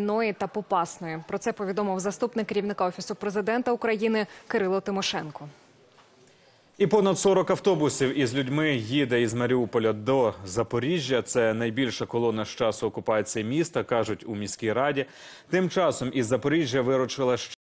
Ної та Попасної про це повідомив заступник керівника офісу президента України Кирило Тимошенко. І понад 40 автобусів із людьми їде із Маріуполя до Запоріжжя. Це найбільша колона з часу окупації міста, кажуть у міській раді. Тим часом із Запоріжжя виручила ще.